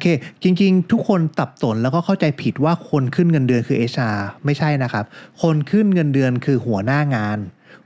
เคจริงๆทุกคนตับสนแล้วก็เข้าใจผิดว่าคนขึ้นเงินเดือนคือ HR ไม่ใช่นะครับ คนขึ้นเงินเดือนคือหัวหน้างาน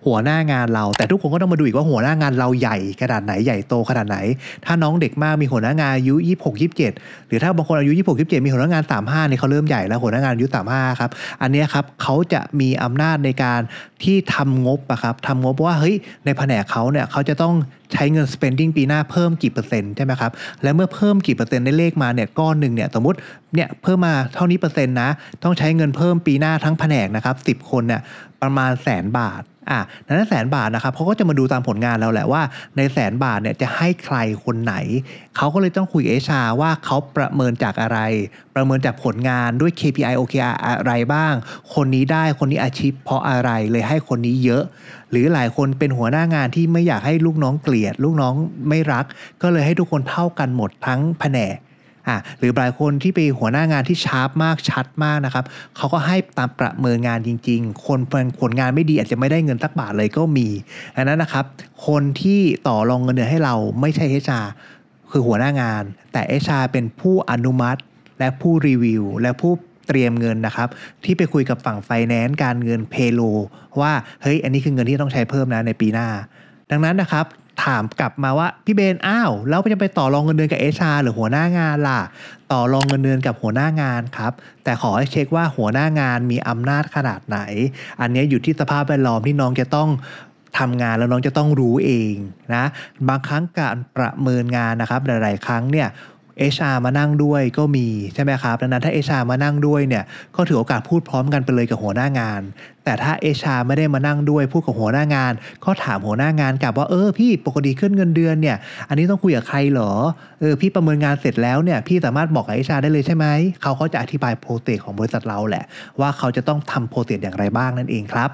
หัวหน้างานเรา แต่ทุกคนก็ต้องมาดูอีกว่าหัวหน้างานเราใหญ่ขนาดไหนใหญ่โตขนาดไหน ถ้าน้องเด็กมาก มีหัวหน้างานอายุ 26 27 หรือถ้าบางคนอายุ26 27 มีหัวหน้างาน 35เนี่ยเขาเริ่มใหญ่แล้วหัวหน้างานอายุ35ครับอันนี้ครับเขาจะมีอำนาจในการที่ทำงบอะครับทำงบว่าเฮ้ยในแผนกเขาเนี่ยเขาจะต้องใช้เงิน spending ปีหน้าเพิ่มกี่เปอร์เซ็นต์ใช่ไหมครับ และเมื่อเพิ่มกี่เปอร์เซ็นต์ได้เลขมาเนี่ยก้อนหนึ่งเนี่ยสมมติเนี่ยเพิ่มมาเท่านี้เปอร์เซ็นต์นะต้องใช้เงินเพิ่มปีหน้าทั้งแผนกนะครับสิบคนเนี่ยประมาณแสนบาทอ่ะนั้นแสนบาทนะครับเขาก็จะมาดูตามผลงานเราแหละว่า ในแสนบาทเนี่ยจะให้ใครคนไหนเขาก็เลยต้องคุยเอชาว่าเขาประเมินจากอะไร ประเมินจากผลงานด้วย KPI OKR อะไรบ้าง คนนี้ได้คนนี้อาชีพเพราะอะไรเลยให้คนนี้เยอะ หรือหลายคนเป็นหัวหน้างานที่ไม่อยากให้ลูกน้องเกลียลียดลูกน้องไม่รักก็เลยให้ทุกคนเท่ากันหมดทั้งแผนกอ่ะหรือหลายคนที่ไปหัวหน้างานที่ชาร์ปมากชัดมากนะครับเขาก็ให้ตามประเมินงานจริง ๆ คนผลงานไม่ดีอาจจะไม่ได้เงินสักบาทเลยก็มี อันนั้นนะครับ คนที่ต่อรองเงินเดือนให้เราไม่ใช่เอชาคือหัวหน้างาน แต่เอชาเป็นผู้อนุมัติ และผู้รีวิว และผู้เตรียมเงินนะครับ ที่ไปคุยกับฝั่งไฟแนนซ์การเงินเพโลว่าเฮ้ยอันนี้คือเงินที่ต้องใช้เพิ่มนะในปีหน้า ดังนั้นนะครับถามกลับมาว่าพี่เบนอ้าวแล้วจะไปต่อรองเงินเดือนกับเอชาหรือหัวหน้างานล่ะ ต่อรองเงินเดือนกับหัวหน้างานครับแต่ขอให้เช็คว่าหัวหน้างานมีอำนาจขนาดไหน อันนี้อยู่ที่สภาพแวดล้อมที่น้องจะต้องทำงานแล้วน้องจะต้องรู้เองนะบางครั้งการประเมินงานนะครับหลาย ๆ ครั้งเนี่ยเอชามานั่งด้วยก็มีใช่ไหมครับดังนั้นถ้าเอชามานั่งด้วยเนี่ยก็ถือโอกาสพูดพร้อมกันไปเลยกับหัวหน้างาน แต่ถ้าเอชาไม่ได้มานั่งด้วยพูดกับหัวหน้างานก็ถามหัวหน้างานกลับว่าเออพี่ปกติขึ้นเงินเดือนเนี่ย อันนี้ต้องคุยกับใครเหรอเออพี่ประเมินงานเสร็จแล้วเนี่ย พี่สามารถบอกกับเอชาได้เลยใช่ไหมเขาก็จะอธิบายโปรเซสของบริษัทเราแหละว่าเขาจะต้องทำโปรเซสอย่างไรบ้างนั่นเองครับ